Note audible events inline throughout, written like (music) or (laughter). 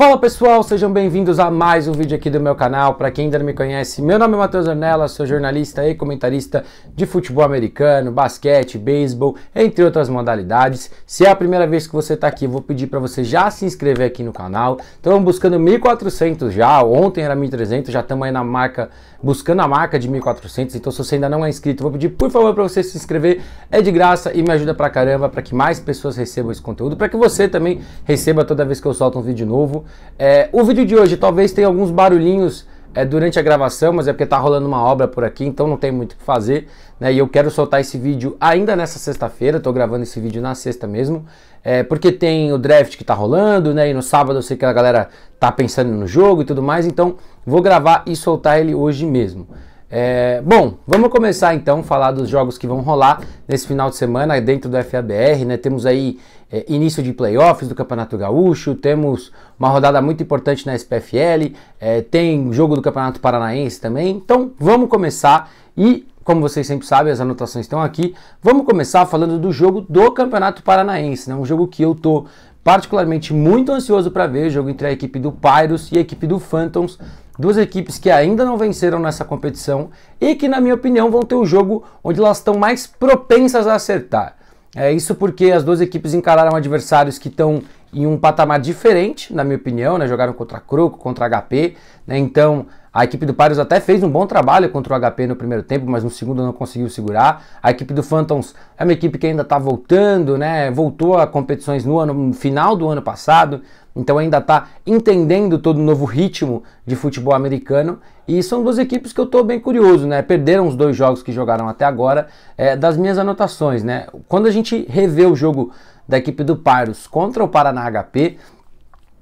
Fala pessoal, sejam bem-vindos a mais um vídeo aqui do meu canal. Para quem ainda não me conhece, meu nome é Matheus Ornella, sou jornalista e comentarista de futebol americano, basquete, beisebol, entre outras modalidades. Se é a primeira vez que você está aqui, vou pedir para você já se inscrever aqui no canal. Estamos buscando 1.400 já, ontem era 1.300, já estamos aí na marca, buscando a marca de 1.400. Então se você ainda não é inscrito, vou pedir por favor para você se inscrever, é de graça e me ajuda pra caramba para que mais pessoas recebam esse conteúdo, para que você também receba toda vez que eu solto um vídeo novo. É, o vídeo de hoje talvez tenha alguns barulhinhos é, durante a gravação, mas é porque tá rolando uma obra por aqui, então não tem muito o que fazer, né? E eu quero soltar esse vídeo ainda nessa sexta-feira, estou gravando esse vídeo na sexta mesmo, é, porque tem o draft que tá rolando, né? E no sábado eu sei que a galera tá pensando no jogo e tudo mais, então vou gravar e soltar ele hoje mesmo. É, bom, vamos começar então a falar dos jogos que vão rolar nesse final de semana dentro do FABR, né? Temos aí é, início de playoffs do Campeonato Gaúcho, temos uma rodada muito importante na SPFL, é, tem jogo do Campeonato Paranaense também. Então vamos começar e, como vocês sempre sabem, as anotações estão aqui. Vamos começar falando do jogo do Campeonato Paranaense, né? Um jogo que eu tô particularmente muito ansioso para ver, jogo entre a equipe do Pyros e a equipe do Phantoms duas equipes que ainda não venceram nessa competição e que, na minha opinião, vão ter o um jogo onde elas estão mais propensas a acertar. É isso porque as duas equipes encararam adversários que estão em um patamar diferente, na minha opinião, né? Jogaram contra a Croco, contra a HP, né? Então a equipe do Paris até fez um bom trabalho contra o HP no primeiro tempo, mas no segundo não conseguiu segurar. A equipe do Phantoms é uma equipe que ainda está voltando, né? Voltou a competições no ano no final do ano passado, então ainda está entendendo todo o novo ritmo de futebol americano. E são duas equipes que eu estou bem curioso, né? Perderam os dois jogos que jogaram até agora. É, das minhas anotações, né? Quando a gente revê o jogo da equipe do Paros contra o Paraná HP,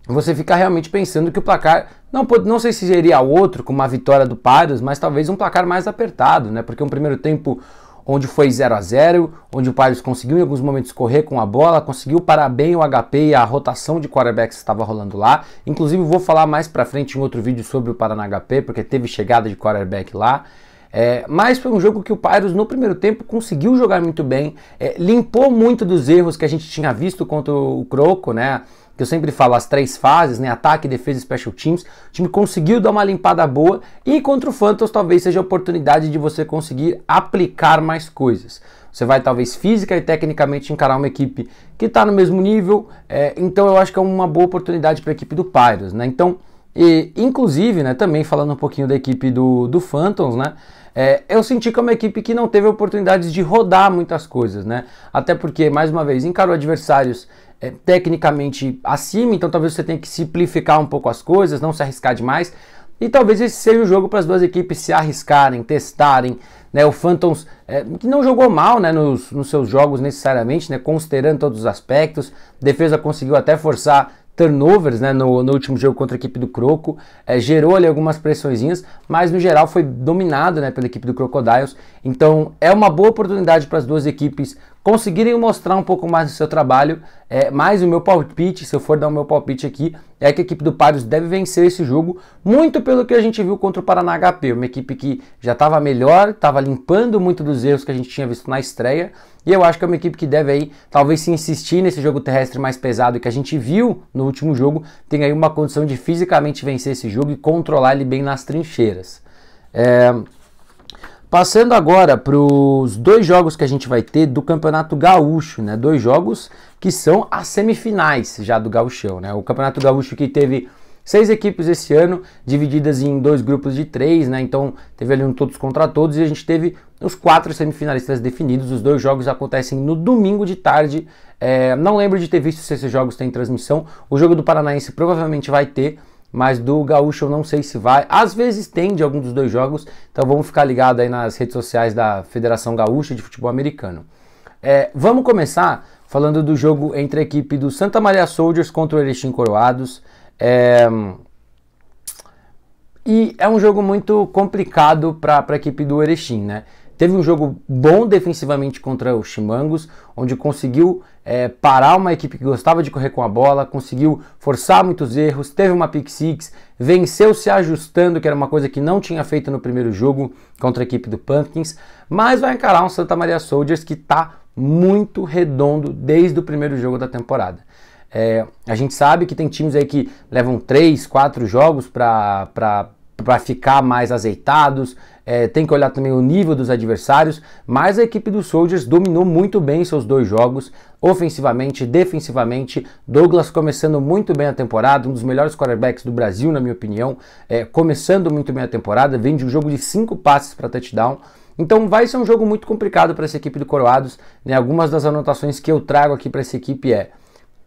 você fica realmente pensando que o placar não, pode, não sei se seria outro com uma vitória do Paros, mas talvez um placar mais apertado, né? Porque um primeiro tempo onde foi 0 a 0 onde o Padres conseguiu em alguns momentos correr com a bola, conseguiu parar bem o HP e a rotação de quarterbacks que estava rolando lá. Inclusive, vou falar mais pra frente em outro vídeo sobre o Paraná HP, porque teve chegada de quarterback lá. É, mas foi um jogo que o Pyros no primeiro tempo conseguiu jogar muito bem, é, limpou muito dos erros que a gente tinha visto contra o Croco, né? que eu sempre falo, as três fases, né? Ataque, defesa e special teams. O time conseguiu dar uma limpada boa e contra o Phantoms talvez seja a oportunidade de você conseguir aplicar mais coisas. Você vai talvez física e tecnicamente encarar uma equipe que está no mesmo nível, é, então eu acho que é uma boa oportunidade para a equipe do Pyros, né? Então, e, inclusive, né, também falando um pouquinho da equipe do, do Phantoms, né? É, eu senti que é uma equipe que não teve oportunidades de rodar muitas coisas, né? Até porque, mais uma vez, encarou adversários é, tecnicamente acima, então talvez você tenha que simplificar um pouco as coisas, não se arriscar demais. E talvez esse seja o jogo para as duas equipes se arriscarem, testarem. Né? O Phantoms, é, que não jogou mal né, nos, nos seus jogos necessariamente, né, considerando todos os aspectos. defesa conseguiu até forçar turnovers né, no, no, último jogo contra a equipe do Croco, é, gerou ali algumas pressões, mas no geral foi dominado né, pela equipe do Crocodiles. Então é uma boa oportunidade para as duas equipes conseguirem mostrar um pouco mais do seu trabalho, é, mais o meu palpite, se eu for dar o meu palpite aqui, é que a equipe do Paris deve vencer esse jogo, muito pelo que a gente viu contra o Paraná HP, uma equipe que já estava melhor, estava limpando muito dos erros que a gente tinha visto na estreia, e eu acho que é uma equipe que deve aí, talvez se insistir nesse jogo terrestre mais pesado que a gente viu no último jogo, tem aí uma condição de fisicamente vencer esse jogo e controlar ele bem nas trincheiras. É... Passando agora para os dois jogos que a gente vai ter do Campeonato Gaúcho, né? Dois jogos que são as semifinais já do Gaúcho, né? O Campeonato Gaúcho que teve seis equipes esse ano, divididas em dois grupos de três, né? Então teve ali um todos contra todos e a gente teve os quatro semifinalistas definidos. Os dois jogos acontecem no domingo de tarde. É, não lembro de ter visto se esses jogos têm transmissão. O jogo do Paranaense provavelmente vai ter mas do Gaúcho eu não sei se vai. Às vezes tem de algum dos dois jogos, então vamos ficar ligado aí nas redes sociais da Federação Gaúcha de Futebol Americano. É, vamos começar falando do jogo entre a equipe do Santa Maria Soldiers contra o Erechim Coroados. É... E é um jogo muito complicado para a equipe do Erechim, né? Teve um jogo bom defensivamente contra o Chimangos, onde conseguiu é, parar uma equipe que gostava de correr com a bola, conseguiu forçar muitos erros, teve uma pick six, venceu se ajustando, que era uma coisa que não tinha feito no primeiro jogo contra a equipe do Pumpkins, mas vai encarar um Santa Maria Soldiers que está muito redondo desde o primeiro jogo da temporada. É, a gente sabe que tem times aí que levam 3, 4 jogos para para ficar mais azeitados, é, tem que olhar também o nível dos adversários, mas a equipe dos Soldiers dominou muito bem seus dois jogos, ofensivamente, defensivamente. Douglas começando muito bem a temporada, um dos melhores quarterbacks do Brasil, na minha opinião, é, começando muito bem a temporada, vem de um jogo de cinco passes para touchdown. Então vai ser um jogo muito complicado para essa equipe do Coroados. Né? Algumas das anotações que eu trago aqui para essa equipe é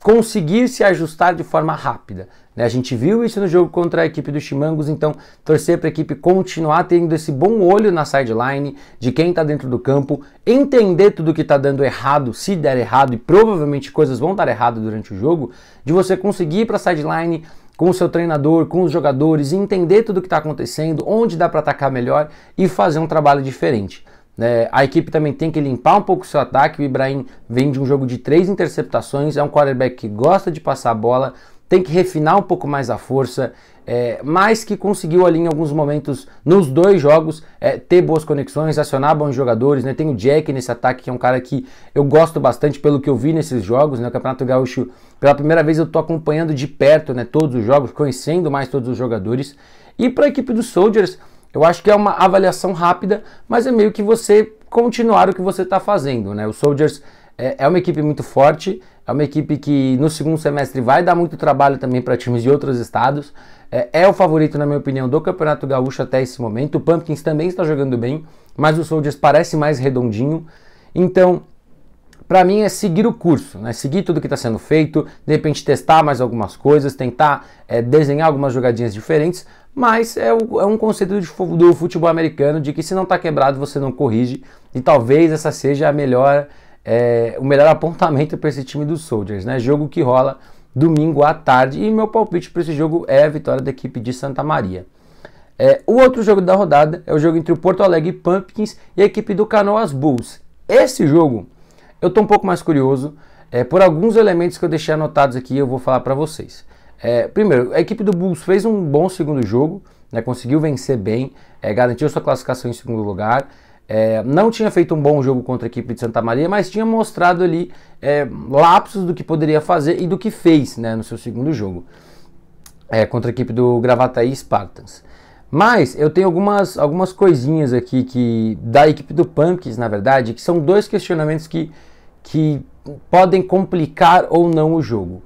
conseguir se ajustar de forma rápida. Né? A gente viu isso no jogo contra a equipe do Chimangos, então torcer para a equipe continuar tendo esse bom olho na sideline de quem está dentro do campo, entender tudo que está dando errado, se der errado, e provavelmente coisas vão dar errado durante o jogo, de você conseguir ir para a sideline com o seu treinador, com os jogadores, entender tudo o que está acontecendo, onde dá para atacar melhor e fazer um trabalho diferente. É, a equipe também tem que limpar um pouco o seu ataque. O Ibrahim vem de um jogo de três interceptações, é um quarterback que gosta de passar a bola, tem que refinar um pouco mais a força, é, mas que conseguiu ali em alguns momentos, nos dois jogos, é, ter boas conexões, acionar bons jogadores. Né? Tem o Jack nesse ataque, que é um cara que eu gosto bastante pelo que eu vi nesses jogos. Né? O Campeonato Gaúcho, pela primeira vez, eu estou acompanhando de perto né, todos os jogos, conhecendo mais todos os jogadores. E para a equipe dos Soldiers, eu acho que é uma avaliação rápida, mas é meio que você continuar o que você está fazendo, né? O Soldiers é, é, uma equipe muito forte, é uma equipe que no segundo semestre vai dar muito trabalho também para times de outros estados. É, é, o favorito, na minha opinião, do Campeonato Gaúcho até esse momento. O Pumpkins também está jogando bem, mas o Soldiers parece mais redondinho. Então, para mim é seguir o curso, né? seguir tudo que está sendo feito, de repente testar mais algumas coisas, tentar é, desenhar algumas jogadinhas diferentes, mas é, é, um conceito do futebol americano de que se não está quebrado você não corrige e talvez essa seja a melhor é, o melhor (laughs) apontamento para esse time dos Soldiers, né? Jogo que rola domingo à tarde e meu palpite para esse jogo é a vitória da equipe de Santa Maria. É, o outro jogo da rodada é o jogo entre o Porto Alegre Pumpkins e a equipe do Canoas Bulls. Esse jogo eu estou um pouco mais curioso é, por alguns elementos que eu deixei anotados aqui eu vou falar para vocês. É, primeiro, a equipe do Bulls fez um bom segundo jogo, né, conseguiu vencer bem, é, garantiu sua classificação em segundo lugar. É, não tinha feito um bom jogo contra a equipe de Santa Maria, mas tinha mostrado ali é, lapsos do que poderia fazer e do que fez né, no seu segundo jogo é, contra a equipe do Gravataí Spartans. Mas eu tenho algumas, algumas coisinhas aqui que da equipe do Punks, na verdade, que são dois questionamentos que, que podem complicar ou não o jogo.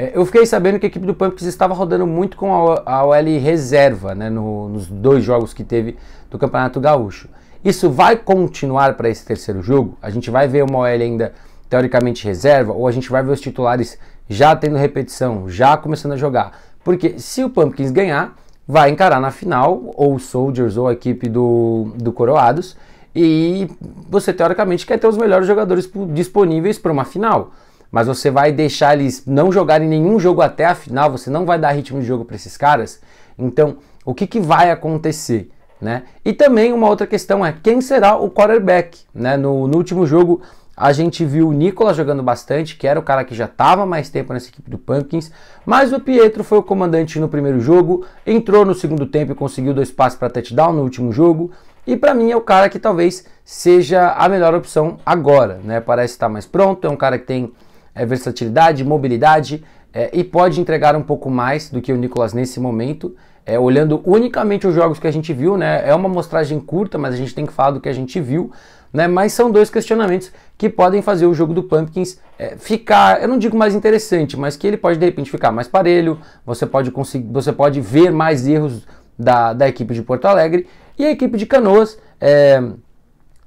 É, eu fiquei sabendo que a equipe do Pumpkins estava rodando muito com a OL reserva né, no, nos dois jogos que teve do Campeonato Gaúcho. Isso vai continuar para esse terceiro jogo? A gente vai ver uma OL ainda teoricamente reserva ou a gente vai ver os titulares já tendo repetição, já começando a jogar? Porque se o Pumpkins ganhar, vai encarar na final ou o Soldiers ou a equipe do, do Coroados e você teoricamente quer ter os melhores jogadores disponíveis para uma final mas você vai deixar eles não jogarem nenhum jogo até a final, você não vai dar ritmo de jogo para esses caras. Então, o que, que vai acontecer? Né? E também uma outra questão é quem será o quarterback. Né? No, no último jogo a gente viu o Nicolas jogando bastante, que era o cara que já estava mais tempo nessa equipe do Pumpkins, mas o Pietro foi o comandante no primeiro jogo, entrou no segundo tempo e conseguiu dois passes para touchdown no último jogo, e para mim é o cara que talvez seja a melhor opção agora, né? Parece estar mais pronto, é um cara que tem é, versatilidade, mobilidade é, e pode entregar um pouco mais do que o Nicolas nesse momento. É, olhando unicamente os jogos que a gente viu, né? É uma mostragem curta, mas a gente tem que falar do que a gente viu, né? Mas são dois questionamentos que podem fazer o jogo do Pumpkins é, ficar, eu não digo mais interessante, mas que ele pode de repente ficar mais parelho, você pode conseguir, você pode ver mais erros da, da equipe de Porto Alegre e a equipe de Canoas. É,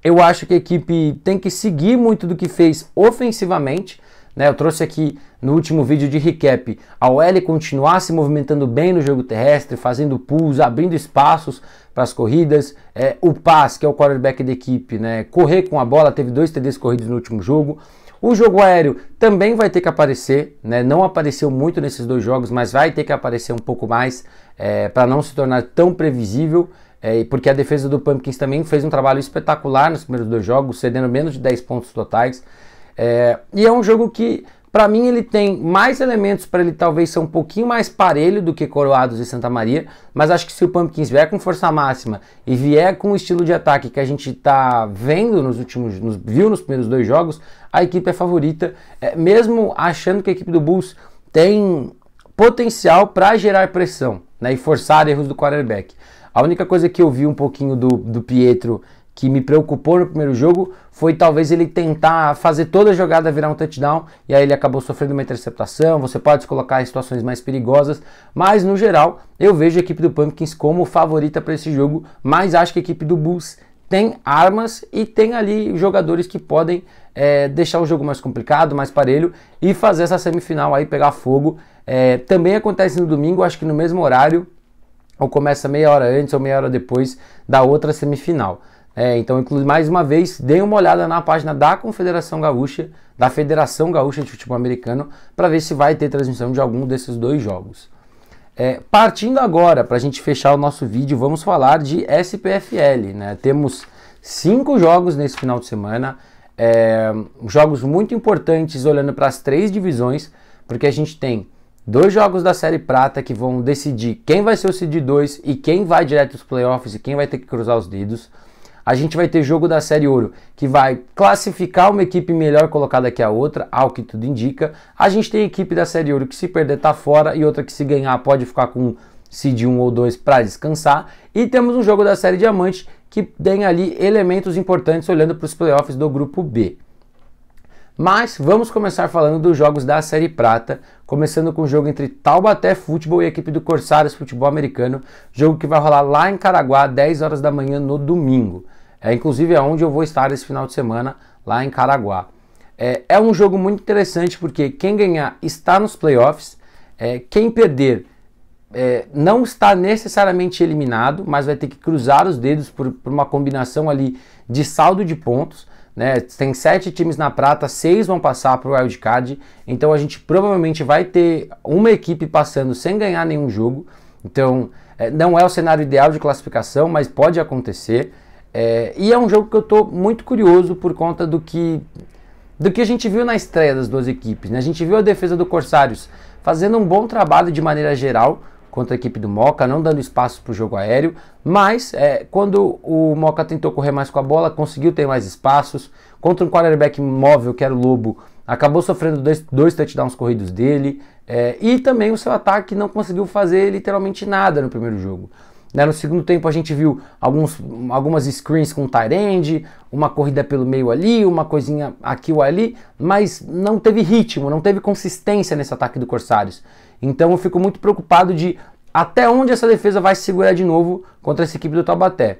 eu acho que a equipe tem que seguir muito do que fez ofensivamente. Né, eu trouxe aqui no último vídeo de recap, a OL continuar se movimentando bem no jogo terrestre, fazendo pulls, abrindo espaços para as corridas, é, o Paz, que é o quarterback da equipe, né, correr com a bola, teve dois TDs corridos no último jogo, o jogo aéreo também vai ter que aparecer, né? não apareceu muito nesses dois jogos, mas vai ter que aparecer um pouco mais é, para não se tornar tão previsível, é, porque a defesa do Pumpkins também fez um trabalho espetacular nos primeiros dois jogos, cedendo menos de 10 pontos totais. É, e é um jogo que, para mim, ele tem mais elementos para ele talvez ser um pouquinho mais parelho do que Coroados e Santa Maria, mas acho que se o Pumpkins vier com força máxima e vier com o estilo de ataque que a gente tá vendo nos últimos, nos, viu nos primeiros dois jogos, a equipe é favorita, é, mesmo achando que a equipe do Bulls tem potencial para gerar pressão né, e forçar erros do quarterback. A única coisa que eu vi um pouquinho do, do Pietro que me preocupou no primeiro jogo foi talvez ele tentar fazer toda a jogada virar um touchdown e aí ele acabou sofrendo uma interceptação. Você pode colocar em situações mais perigosas, mas no geral eu vejo a equipe do Pumpkins como favorita para esse jogo, mas acho que a equipe do Bulls tem armas e tem ali jogadores que podem é, deixar o jogo mais complicado, mais parelho e fazer essa semifinal aí pegar fogo. É, também acontece no domingo, acho que no mesmo horário, ou começa meia hora antes ou meia hora depois da outra semifinal. É, então, mais uma vez, dê uma olhada na página da Confederação Gaúcha, da Federação Gaúcha de Futebol Americano, para ver se vai ter transmissão de algum desses dois jogos. É, partindo agora, para a gente fechar o nosso vídeo, vamos falar de SPFL. Né? Temos cinco jogos nesse final de semana, é, jogos muito importantes olhando para as três divisões, porque a gente tem dois jogos da Série Prata que vão decidir quem vai ser o seed 2 e quem vai direto aos playoffs e quem vai ter que cruzar os dedos a gente vai ter jogo da Série Ouro, que vai classificar uma equipe melhor colocada que a outra, ao que tudo indica. A gente tem equipe da Série Ouro que se perder tá fora e outra que se ganhar pode ficar com seed 1 ou 2 para descansar. E temos um jogo da Série Diamante que tem ali elementos importantes olhando para os playoffs do grupo B. Mas vamos começar falando dos jogos da Série Prata, começando com o jogo entre Taubaté Futebol e a equipe do Corsários Futebol Americano, jogo que vai rolar lá em Caraguá, 10 horas da manhã no domingo. É inclusive é onde eu vou estar esse final de semana, lá em Caraguá. É, é um jogo muito interessante porque quem ganhar está nos playoffs, é, quem perder é, não está necessariamente eliminado, mas vai ter que cruzar os dedos por, por uma combinação ali de saldo de pontos. Né? Tem sete times na prata, seis vão passar para o wildcard. Então a gente provavelmente vai ter uma equipe passando sem ganhar nenhum jogo. Então é, não é o cenário ideal de classificação, mas pode acontecer. É, e é um jogo que eu estou muito curioso por conta do que do que a gente viu na estreia das duas equipes. Né? A gente viu a defesa do Corsários fazendo um bom trabalho de maneira geral, contra a equipe do Moca, não dando espaço para o jogo aéreo, mas é, quando o Moca tentou correr mais com a bola, conseguiu ter mais espaços, contra um quarterback móvel que era o Lobo, acabou sofrendo dois, dois touchdowns corridos dele, é, e também o seu ataque não conseguiu fazer literalmente nada no primeiro jogo. Né, no segundo tempo a gente viu alguns, algumas screens com end, uma corrida pelo meio ali, uma coisinha aqui ou ali, mas não teve ritmo, não teve consistência nesse ataque do Corsários. Então eu fico muito preocupado de até onde essa defesa vai se segurar de novo contra essa equipe do Taubaté.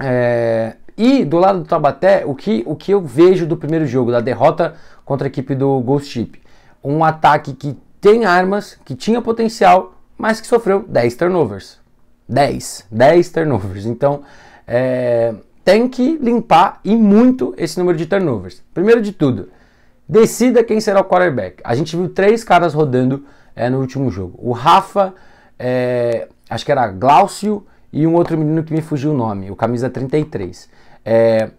É... E do lado do Taubaté, o que, o que eu vejo do primeiro jogo, da derrota contra a equipe do Ghost Chip? Um ataque que tem armas, que tinha potencial, mas que sofreu 10 turnovers. 10. 10 turnovers. Então, é... tem que limpar e muito esse número de turnovers. Primeiro de tudo, decida quem será o quarterback. A gente viu três caras rodando é, no último jogo. O Rafa, é, acho que era Glaucio e um outro menino que me fugiu o nome, o camisa 33. É,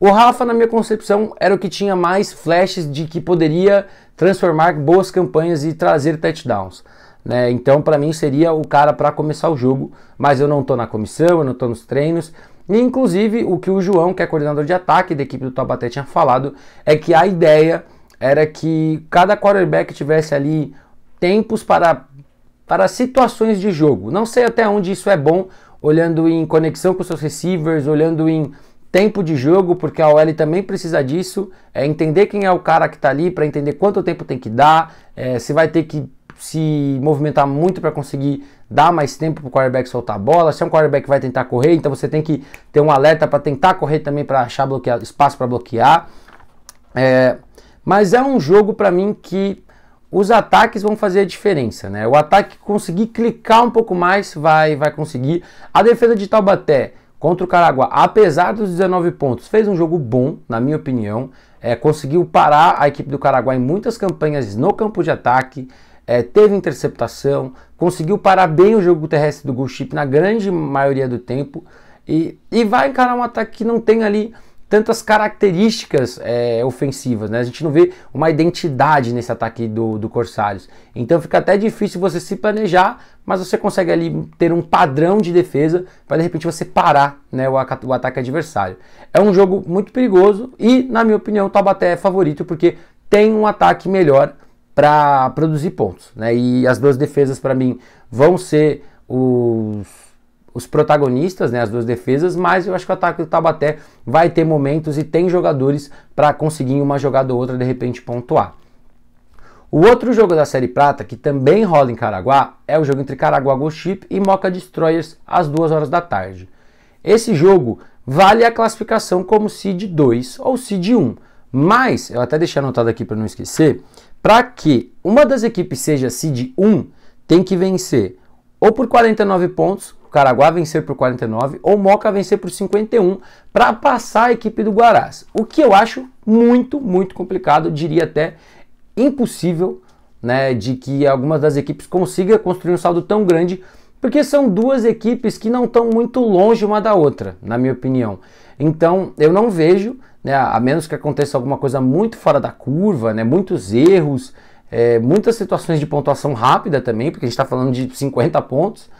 o Rafa, na minha concepção, era o que tinha mais flashes de que poderia transformar boas campanhas e trazer touchdowns. Né? Então, para mim, seria o cara para começar o jogo, mas eu não estou na comissão, eu não estou nos treinos. E, inclusive, o que o João, que é coordenador de ataque da equipe do Tabaté, tinha falado é que a ideia era que cada quarterback tivesse ali tempos para, para situações de jogo. Não sei até onde isso é bom, olhando em conexão com seus receivers, olhando em tempo de jogo, porque a OL também precisa disso, é entender quem é o cara que está ali para entender quanto tempo tem que dar, é, se vai ter que se movimentar muito para conseguir dar mais tempo para o quarterback soltar a bola, se é um quarterback que vai tentar correr, então você tem que ter um alerta para tentar correr também para achar bloquear, espaço para bloquear. É, mas é um jogo para mim que os ataques vão fazer a diferença, né? O ataque conseguir clicar um pouco mais vai, vai conseguir. A defesa de Taubaté contra o Caraguá, apesar dos 19 pontos, fez um jogo bom, na minha opinião. É, conseguiu parar a equipe do Caraguá em muitas campanhas no campo de ataque. É, teve interceptação, conseguiu parar bem o jogo terrestre do Gulchip na grande maioria do tempo e, e vai encarar um ataque que não tem ali tantas características é, ofensivas, né? A gente não vê uma identidade nesse ataque do, do Corsários. Então fica até difícil você se planejar, mas você consegue ali ter um padrão de defesa para de repente você parar né, o, o ataque adversário. É um jogo muito perigoso e, na minha opinião, o Taubaté é favorito porque tem um ataque melhor para produzir pontos. Né? E as duas defesas, para mim, vão ser os os protagonistas, né, as duas defesas, mas eu acho que o ataque do Tabaté vai ter momentos e tem jogadores para conseguir uma jogada ou outra de repente pontuar. O outro jogo da Série Prata, que também rola em Caraguá, é o jogo entre Caraguá Ghost Ship e Moca Destroyers às 2 horas da tarde. Esse jogo vale a classificação como seed 2 ou seed 1, mas eu até deixei anotado aqui para não esquecer, para que uma das equipes seja seed 1, tem que vencer ou por 49 pontos, o Caraguá vencer por 49, ou Moca vencer por 51, para passar a equipe do Guarás. O que eu acho muito, muito complicado, diria até impossível, né, de que algumas das equipes consiga construir um saldo tão grande, porque são duas equipes que não estão muito longe uma da outra, na minha opinião. Então, eu não vejo, né, a menos que aconteça alguma coisa muito fora da curva, né, muitos erros, é, muitas situações de pontuação rápida também, porque a gente está falando de 50 pontos.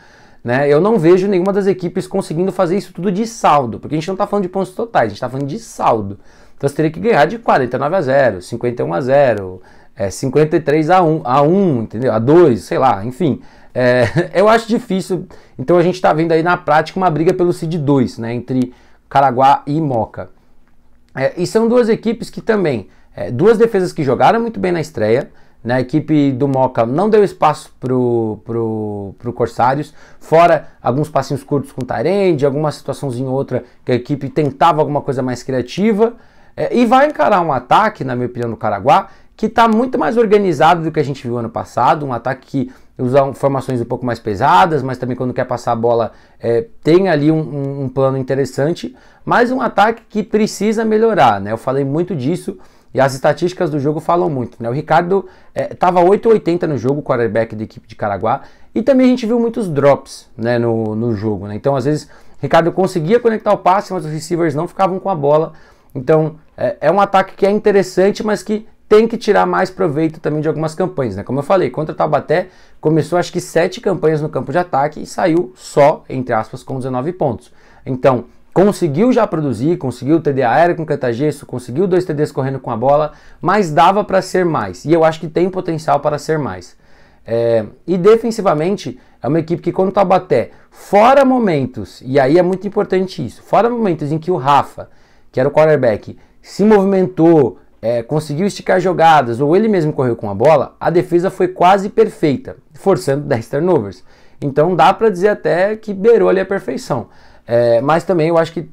Né? Eu não vejo nenhuma das equipes conseguindo fazer isso tudo de saldo, porque a gente não está falando de pontos totais, a gente está falando de saldo. Então você teria que ganhar de 49 a 0, 51 a 0, é, 53 a 1, a 1, entendeu? A 2, sei lá, enfim. É, (laughs) eu acho difícil. Então a gente está vendo aí na prática uma briga pelo Cid 2, né? Entre Caraguá e Moca. É, e são duas equipes que também, é, duas defesas que jogaram muito bem na estreia, na a equipe do Moca não deu espaço pro, pro, pro Corsários, fora alguns passinhos curtos com o alguma situaçãozinha ou outra que a equipe tentava alguma coisa mais criativa, é, e vai encarar um ataque, na minha opinião, do Caraguá, que está muito mais organizado do que a gente viu ano passado, um ataque que usa formações um pouco mais pesadas, mas também quando quer passar a bola é, tem ali um, um, um plano interessante, mas um ataque que precisa melhorar, né? Eu falei muito disso e as estatísticas do jogo falam muito, né? O Ricardo estava é, 8,80 no jogo, quarterback da equipe de Caraguá, e também a gente viu muitos drops né, no, no jogo, né? Então, às vezes, Ricardo conseguia conectar o passe, mas os receivers não ficavam com a bola. Então, é, é um ataque que é interessante, mas que tem que tirar mais proveito também de algumas campanhas, né? Como eu falei, contra o Taubaté começou acho que sete campanhas no campo de ataque e saiu só, entre aspas, com 19 pontos. Então, conseguiu já produzir, conseguiu TD aéreo com catagesso, conseguiu dois TDs correndo com a bola, mas dava para ser mais. E eu acho que tem potencial para ser mais. É, e defensivamente, é uma equipe que quando o tá Taubaté, fora momentos, e aí é muito importante isso, fora momentos em que o Rafa, que era o quarterback, se movimentou, é, conseguiu esticar jogadas, ou ele mesmo correu com a bola, a defesa foi quase perfeita, forçando 10 turnovers. Então dá para dizer até que beirou ali a perfeição. É, mas também eu acho que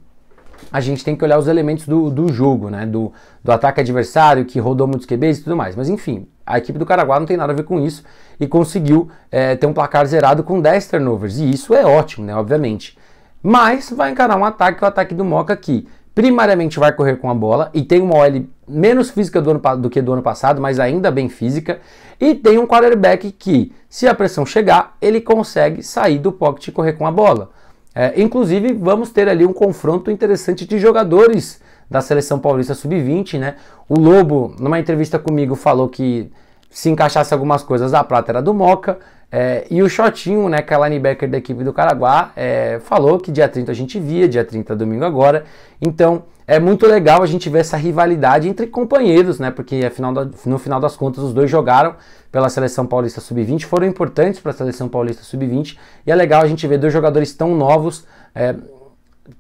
a gente tem que olhar os elementos do, do jogo, né? Do, do ataque adversário, que rodou muitos QBs e tudo mais. Mas enfim, a equipe do Caraguá não tem nada a ver com isso e conseguiu é, ter um placar zerado com 10 turnovers. E isso é ótimo, né? Obviamente. Mas vai encarar um ataque, o ataque do Moca que primariamente vai correr com a bola e tem uma OL menos física do, ano, do que do ano passado, mas ainda bem física. E tem um quarterback que, se a pressão chegar, ele consegue sair do pocket e correr com a bola. É, inclusive, vamos ter ali um confronto interessante de jogadores da seleção paulista sub-20, né? O Lobo, numa entrevista comigo, falou que se encaixasse algumas coisas a prata era do Moca. É, e o Shotinho, né, que é linebacker da equipe do Caraguá, é, falou que dia 30 a gente via, dia 30 é domingo agora. Então, é muito legal a gente ver essa rivalidade entre companheiros, né? Porque afinal no final das contas os dois jogaram pela seleção paulista sub-20, foram importantes para a seleção paulista sub-20 e é legal a gente ver dois jogadores tão novos. É,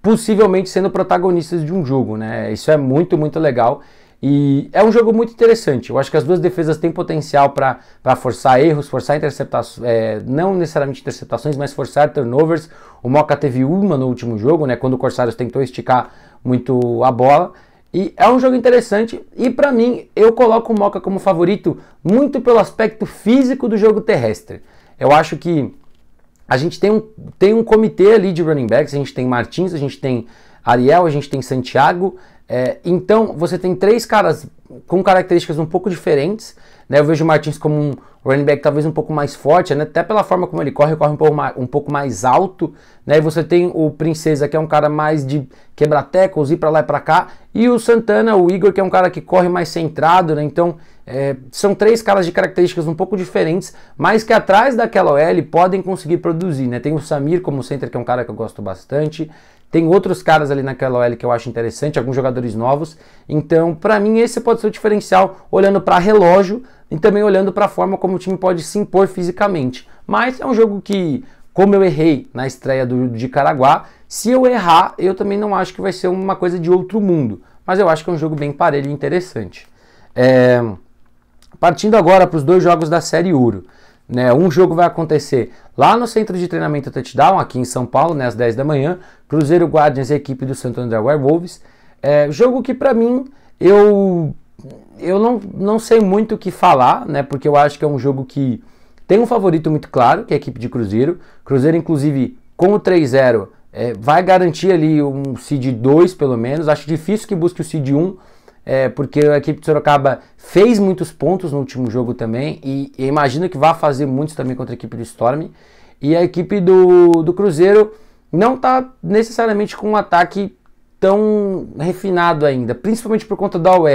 possivelmente sendo protagonistas de um jogo, né? Isso é muito, muito legal e é um jogo muito interessante. Eu acho que as duas defesas têm potencial para forçar erros, forçar interceptações, é, não necessariamente interceptações, mas forçar turnovers. O Moca teve uma no último jogo, né, quando o Corsários tentou esticar muito a bola. E é um jogo interessante e para mim eu coloco o Moca como favorito muito pelo aspecto físico do jogo terrestre. Eu acho que a gente tem um, tem um comitê ali de running backs, a gente tem Martins, a gente tem Ariel, a gente tem Santiago, é, então, você tem três caras com características um pouco diferentes. Né? Eu vejo o Martins como um running back talvez um pouco mais forte, né? até pela forma como ele corre, corre um pouco mais, um pouco mais alto. Né? E você tem o Princesa, que é um cara mais de quebrar tecos, ir para lá e para cá. E o Santana, o Igor, que é um cara que corre mais centrado. Né? Então, é, são três caras de características um pouco diferentes, mas que atrás daquela OL podem conseguir produzir. Né? Tem o Samir como center, que é um cara que eu gosto bastante. Tem outros caras ali naquela OL que eu acho interessante, alguns jogadores novos. Então, para mim, esse pode ser o diferencial, olhando para relógio e também olhando para a forma como o time pode se impor fisicamente. Mas é um jogo que, como eu errei na estreia do, de Caraguá, se eu errar, eu também não acho que vai ser uma coisa de outro mundo. Mas eu acho que é um jogo bem parelho e interessante. É... Partindo agora para os dois jogos da Série Ouro. Né, um jogo vai acontecer lá no centro de treinamento Touchdown, aqui em São Paulo, né, às 10 da manhã, Cruzeiro Guardians e equipe do Santo André Werewolves. É, jogo que para mim eu eu não, não sei muito o que falar, né, porque eu acho que é um jogo que tem um favorito muito claro, que é a equipe de Cruzeiro. Cruzeiro inclusive com o 3-0 é, vai garantir ali um seed 2 pelo menos. Acho difícil que busque o seed 1 é, porque a equipe de Sorocaba fez muitos pontos no último jogo também, e, e imagino que vá fazer muitos também contra a equipe do Storm. E a equipe do, do Cruzeiro não está necessariamente com um ataque tão refinado ainda, principalmente por conta da OL.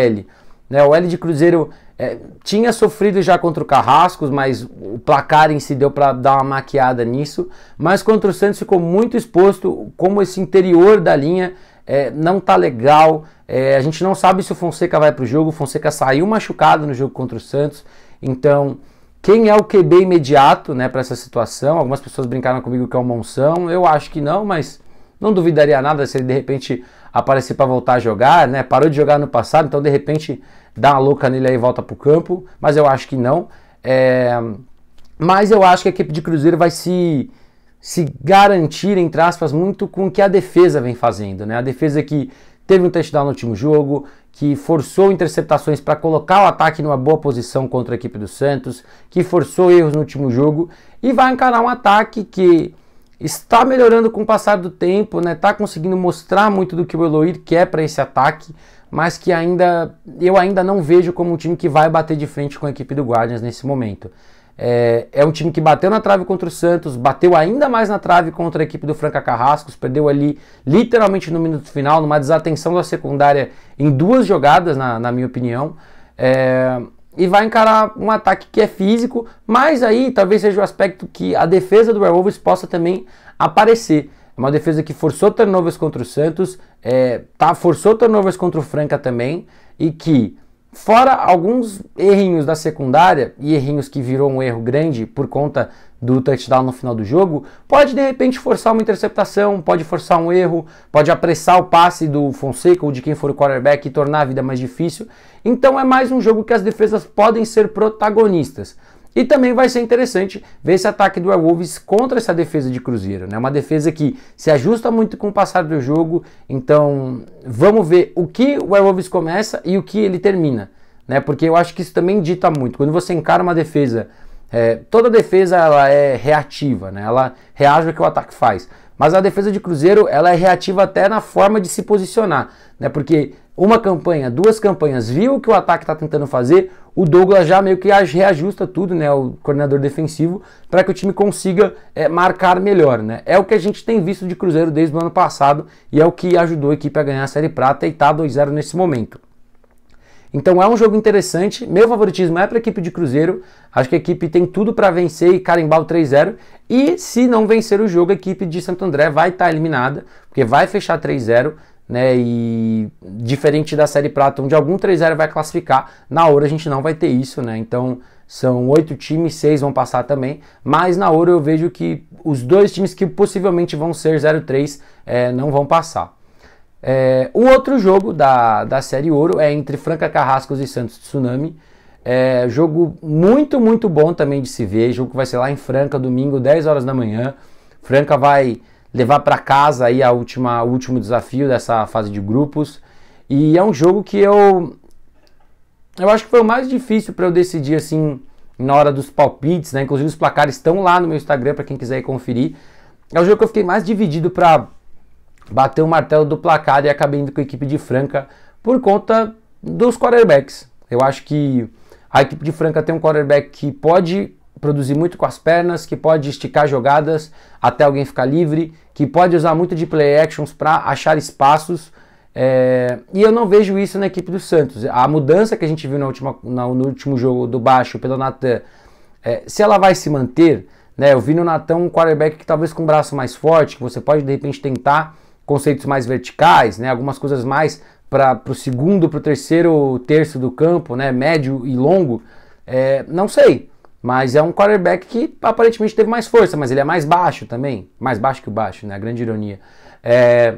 Né? O L de Cruzeiro é, tinha sofrido já contra o Carrascos, mas o placar em si deu para dar uma maquiada nisso. Mas contra o Santos ficou muito exposto como esse interior da linha é, não tá legal, é, a gente não sabe se o Fonseca vai para o jogo. O Fonseca saiu machucado no jogo contra o Santos. Então, quem é o QB imediato né, para essa situação? Algumas pessoas brincaram comigo que é o Monção. Eu acho que não, mas não duvidaria nada se ele de repente aparecer para voltar a jogar. Né? Parou de jogar no passado, então de repente dá uma louca nele aí e volta para o campo. Mas eu acho que não. É... Mas eu acho que a equipe de Cruzeiro vai se se garantir, entre aspas, muito com o que a defesa vem fazendo. Né? A defesa que teve um touchdown no último jogo, que forçou interceptações para colocar o ataque numa boa posição contra a equipe do Santos, que forçou erros no último jogo e vai encarar um ataque que está melhorando com o passar do tempo, né? Tá conseguindo mostrar muito do que o Eloir quer para esse ataque, mas que ainda eu ainda não vejo como um time que vai bater de frente com a equipe do Guardians nesse momento. É, é, um time que bateu na trave contra o Santos, bateu ainda mais na trave contra a equipe do Franca Carrascos, perdeu ali literalmente no minuto final, numa desatenção da secundária em duas jogadas, na, na minha opinião. É, e vai encarar um ataque que é físico, mas aí talvez seja o aspecto que a defesa do Werewolves possa também aparecer. É uma defesa que forçou turnovers contra o Santos, é, tá, forçou turnovers contra o Franca também, e que Fora alguns errinhos da secundária e errinhos que virou um erro grande por conta do touchdown no final do jogo, pode de repente forçar uma interceptação, pode forçar um erro, pode apressar o passe do Fonseca ou de quem for o quarterback e tornar a vida mais difícil. Então é mais um jogo que as defesas podem ser protagonistas. E também vai ser interessante ver esse ataque do Wolves contra essa defesa de Cruzeiro, né? Uma defesa que se ajusta muito com o passar do jogo. Então, vamos ver o que o Wolves começa e o que ele termina, né? Porque eu acho que isso também dita muito. Quando você encara uma defesa, é, toda defesa ela é reativa, né? Ela reage ao que o ataque faz. Mas a defesa de Cruzeiro ela é reativa até na forma de se posicionar, né? Porque uma campanha, duas campanhas, viu o que o ataque está tentando fazer, o Douglas já meio que reajusta tudo, né? O coordenador defensivo, para que o time consiga é, marcar melhor, né? É o que a gente tem visto de Cruzeiro desde o ano passado e é o que ajudou a equipe a ganhar a Série Prata e está 2-0 nesse momento. Então é um jogo interessante. Meu favoritismo é para a equipe de Cruzeiro. Acho que a equipe tem tudo para vencer e carimbar o 3-0. E se não vencer o jogo, a equipe de Santo André vai estar tá eliminada, porque vai fechar 3-0. Né, e diferente da Série Prata, onde algum 3-0 vai classificar, na hora a gente não vai ter isso, né? Então são oito times, seis vão passar também, mas na hora eu vejo que os dois times que possivelmente vão ser 0-3 é, eh, não vão passar. É, o outro jogo da, da Série Ouro é entre Franca Carrascos e Santos Tsunami. É, jogo muito, muito bom também de se ver. Jogo que vai ser lá em Franca, domingo, 10 horas da manhã. Franca vai levar para casa aí a última, o último desafio dessa fase de grupos. E é um jogo que eu. Eu acho que foi o mais difícil para eu decidir assim na hora dos palpites, né? Inclusive os placares estão lá no meu Instagram para quem quiser ir conferir. É o jogo que eu fiquei mais dividido para bateu o martelo do placar e acabei indo com a equipe de Franca por conta dos quarterbacks. Eu acho que a equipe de Franca tem um quarterback que pode produzir muito com as pernas, que pode esticar jogadas até alguém ficar livre, que pode usar muito de play actions para achar espaços. É... e eu não vejo isso na equipe do Santos. A mudança que a gente viu na última, na, no último jogo do baixo pelo Natan, é, se ela vai se manter, né, eu vi no Natan um quarterback que talvez com um braço mais forte, que você pode de repente tentar conceitos mais verticais, né? Algumas coisas mais para o segundo, para o terceiro terço do campo, né? Médio e longo. É, não sei, mas é um quarterback que aparentemente teve mais força, mas ele é mais baixo também, mais baixo que o baixo, né? A grande ironia. É,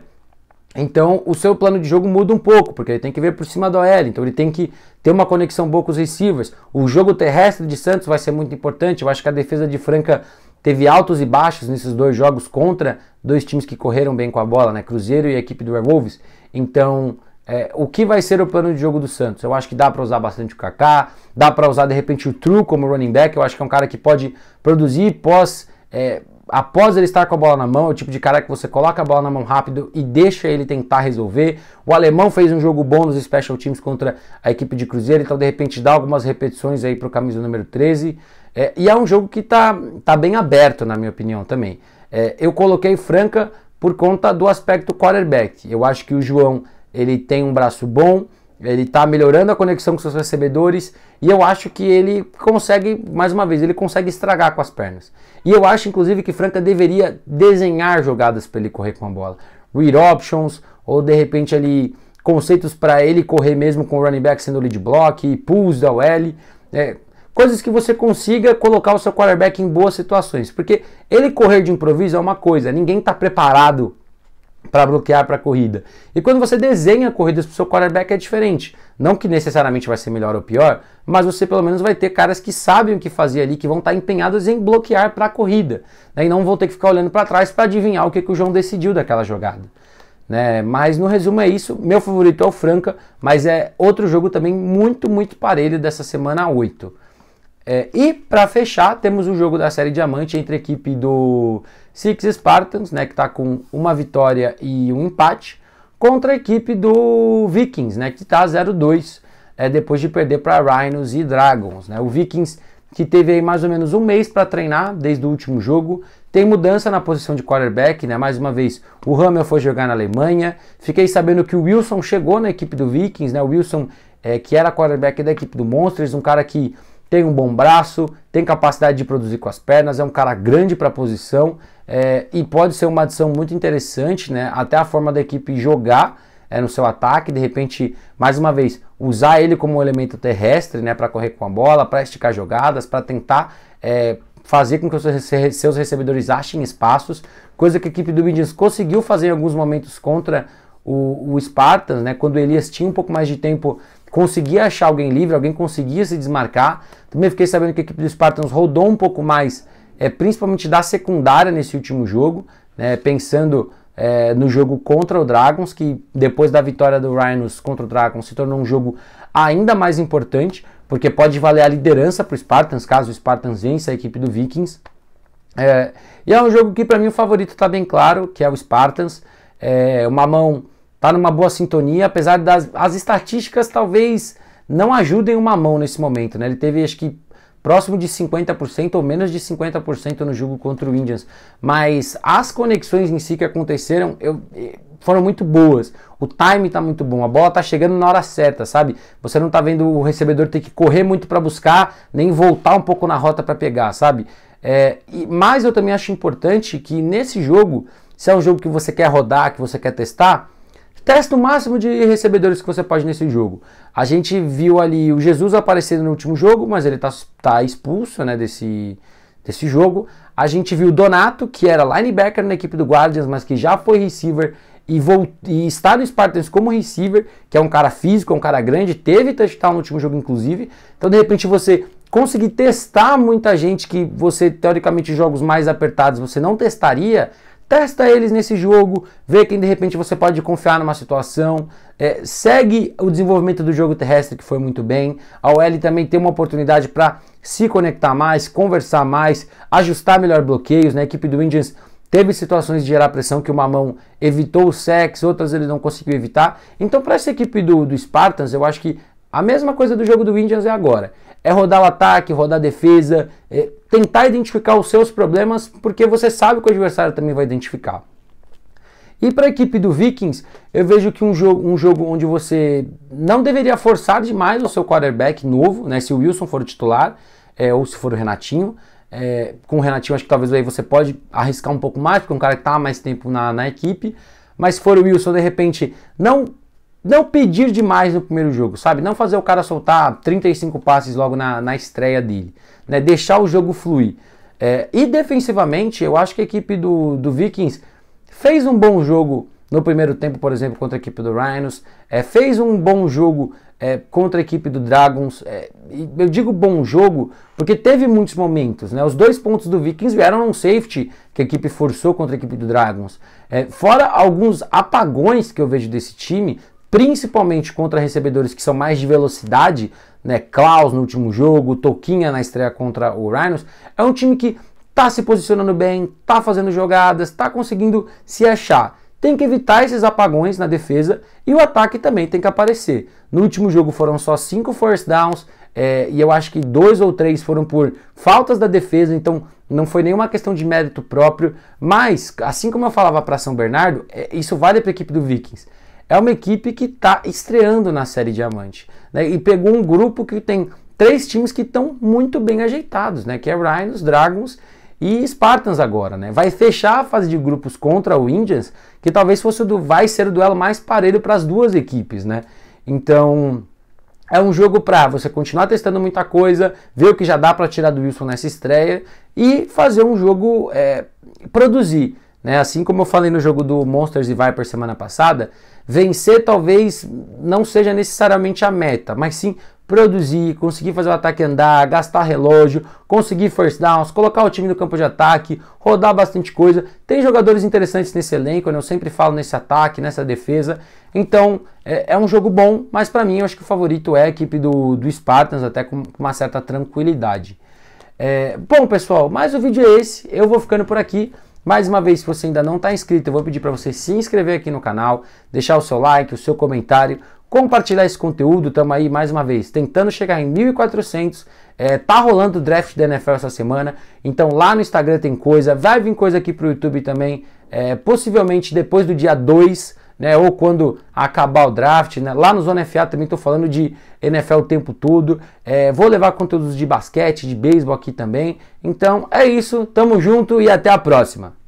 então o seu plano de jogo muda um pouco, porque ele tem que ver por cima do L. então ele tem que ter uma conexão boa com os receivers. O jogo terrestre de Santos vai ser muito importante, eu acho que a defesa de Franca teve altos e baixos nesses dois jogos contra dois times que correram bem com a bola, né? Cruzeiro e a equipe do Wolves. Então, é, o que vai ser o plano de jogo do Santos? Eu acho que dá para usar bastante o Kaká, dá para usar de repente o True como running back. Eu acho que é um cara que pode produzir pós, é, após ele estar com a bola na mão. É o tipo de cara que você coloca a bola na mão rápido e deixa ele tentar resolver. O alemão fez um jogo bom nos special teams contra a equipe de Cruzeiro, então de repente dá algumas repetições aí para o camisa número 13. É, e é um jogo que está tá bem aberto, na minha opinião, também. É, eu coloquei Franca por conta do aspecto quarterback. Eu acho que o João ele tem um braço bom, ele está melhorando a conexão com seus recebedores e eu acho que ele consegue, mais uma vez, ele consegue estragar com as pernas. E eu acho, inclusive, que Franca deveria desenhar jogadas para ele correr com a bola. Read options, ou de repente ali conceitos para ele correr mesmo com o running back sendo lead block, pulls da L É, coisas que você consiga colocar o seu quarterback em boas situações, porque ele correr de improviso é uma coisa, ninguém está preparado para bloquear para a corrida. E quando você desenha corridas para o seu quarterback é diferente. Não que necessariamente vai ser melhor ou pior, mas você pelo menos vai ter caras que sabem o que fazer ali, que vão estar tá empenhados em bloquear para a corrida. Né? E não vão ter que ficar olhando para trás para adivinhar o que, que o João decidiu daquela jogada. Né? Mas no resumo é isso. Meu favorito é o Franca, mas é outro jogo também muito, muito parelho dessa semana 8. É, e para fechar, temos o jogo da série Diamante entre a equipe do Six Spartans, né, que está com uma vitória e um empate, contra a equipe do Vikings, né, que está 0-2 é, depois de perder para Rhinos e Dragons. Né. O Vikings que teve aí mais ou menos um mês para treinar desde o último jogo. Tem mudança na posição de quarterback, né? Mais uma vez, o Hamel foi jogar na Alemanha. Fiquei sabendo que o Wilson chegou na equipe do Vikings, né? O Wilson, é, que era quarterback da equipe do Monsters, um cara que tem um bom braço, tem capacidade de produzir com as pernas, é um cara grande para a posição é, e pode ser uma adição muito interessante, né? Até a forma da equipe jogar é, no seu ataque, de repente, mais uma vez, usar ele como um elemento terrestre, né? Para correr com a bola, para esticar jogadas, para tentar é, fazer com que os seus recebedores achem espaços, coisa que a equipe do Indians conseguiu fazer em alguns momentos contra o, o Spartans, né? Quando o Elias tinha um pouco mais de tempo conseguia achar alguém livre, alguém conseguia se desmarcar. Também fiquei sabendo que a equipe do Spartans rodou um pouco mais, é, principalmente da secundária nesse último jogo, né, pensando é, no jogo contra o Dragons, que depois da vitória do Rhinos contra o Dragons se tornou um jogo ainda mais importante, porque pode valer a liderança para o Spartans, caso o Spartans vença a equipe do Vikings. É, e é um jogo que para mim o favorito está bem claro, que é o Spartans. É uma mão Tá numa boa sintonia, apesar das as estatísticas talvez não ajudem uma mão nesse momento, né? Ele teve acho que próximo de 50% ou menos de 50% no jogo contra o Indians, mas as conexões em si que aconteceram, eu, eh, foram muito boas. O time tá muito bom, a bola tá chegando na hora certa, sabe? Você não tá vendo o recebedor ter que correr muito para buscar, nem voltar um pouco na rota para pegar, sabe? É, e, mas eu também acho importante que nesse jogo, se é um jogo que você quer rodar, que você quer testar, Testa o máximo de recebedores que você pode nesse jogo. A gente viu ali o Jesus aparecendo no último jogo, mas ele está tá expulso né, desse, desse jogo. A gente viu o Donato, que era linebacker na equipe do Guardians, mas que já foi receiver e, e está no Spartans como receiver, que é um cara físico, é um cara grande, teve touchdown no último jogo, inclusive. Então, de repente, você conseguir testar muita gente que você, teoricamente, jogos mais apertados, você não testaria, Testa eles nesse jogo, vê quem de repente você pode confiar numa situação. É, segue o desenvolvimento do jogo terrestre, que foi muito bem. A OL também tem uma oportunidade para se conectar mais, conversar mais, ajustar melhor bloqueios. Né? A equipe do Indians teve situações de gerar pressão que o Mamão evitou o sexo, outras ele não conseguiu evitar. Então, para essa equipe do, do Spartans, eu acho que a mesma coisa do jogo do Indians é agora. É rodar o ataque, rodar a defesa, é tentar identificar os seus problemas, porque você sabe que o adversário também vai identificar. E para a equipe do Vikings, eu vejo que um jogo, um jogo onde você não deveria forçar demais o seu quarterback novo, né? Se o Wilson for o titular, é, ou se for o Renatinho. É, com o Renatinho, acho que talvez aí você pode arriscar um pouco mais, porque é um cara que está mais tempo na, na equipe. Mas se for o Wilson, de repente, não não pedir demais no primeiro jogo, sabe? Não fazer o cara soltar 35 passes logo na, na estreia dele, né? Deixar o jogo fluir. É, e defensivamente, eu acho que a equipe do, do Vikings fez um bom jogo no primeiro tempo, por exemplo, contra a equipe do Rhinos, é, fez um bom jogo é, contra a equipe do Dragons. É, eu digo bom jogo porque teve muitos momentos, né? Os dois pontos do Vikings vieram num safety que a equipe forçou contra a equipe do Dragons. É, fora alguns apagões que eu vejo desse time, principalmente contra recebedores que são mais de velocidade, né? Klaus no último jogo, Toquinha na estreia contra o Rhinos, é um time que tá se posicionando bem, tá fazendo jogadas, tá conseguindo se achar. Tem que evitar esses apagões na defesa e o ataque também tem que aparecer. No último jogo foram só cinco force downs é, e eu acho que dois ou três foram por faltas da defesa, então não foi nenhuma questão de mérito próprio. Mas, assim como eu falava para São Bernardo, é, isso vale para a equipe do Vikings é uma equipe que está estreando na Série Diamante né, e pegou um grupo que tem três times que estão muito bem ajeitados, né, que é Rhinos, Dragons e Spartans agora, né? Vai fechar a fase de grupos contra o Indians, que talvez fosse do vai ser o duelo mais parelho para as duas equipes, né? Então, é um jogo para você continuar testando muita coisa, ver o que já dá para tirar do Wilson nessa estreia e fazer um jogo é, produzir né? Assim como eu falei no jogo do Monsters e Viper semana passada, vencer talvez não seja necessariamente a meta, mas sim produzir, conseguir fazer o ataque andar, gastar relógio, conseguir first downs, colocar o time no campo de ataque, rodar bastante coisa. Tem jogadores interessantes nesse elenco, né? eu sempre falo nesse ataque, nessa defesa. Então é, é um jogo bom, mas para mim eu acho que o favorito é a equipe do, do Spartans, até com uma certa tranquilidade. É, bom, pessoal, mais o um vídeo é esse. Eu vou ficando por aqui. Mais uma vez, se você ainda não está inscrito, eu vou pedir para você se inscrever aqui no canal, deixar o seu like, o seu comentário, compartilhar esse conteúdo. Estamos aí mais uma vez tentando chegar em 1.400. É, eh, tá rolando o draft da NFL essa semana, então lá no Instagram tem coisa, vai vir coisa aqui para o YouTube também. É, possivelmente depois do dia 2 né? Ou quando acabar o draft, né? Lá no Zona FA também estou falando de NFL o tempo todo. É, vou levar conteúdos de basquete, de beisebol aqui também. Então é isso, tamo junto e até a próxima.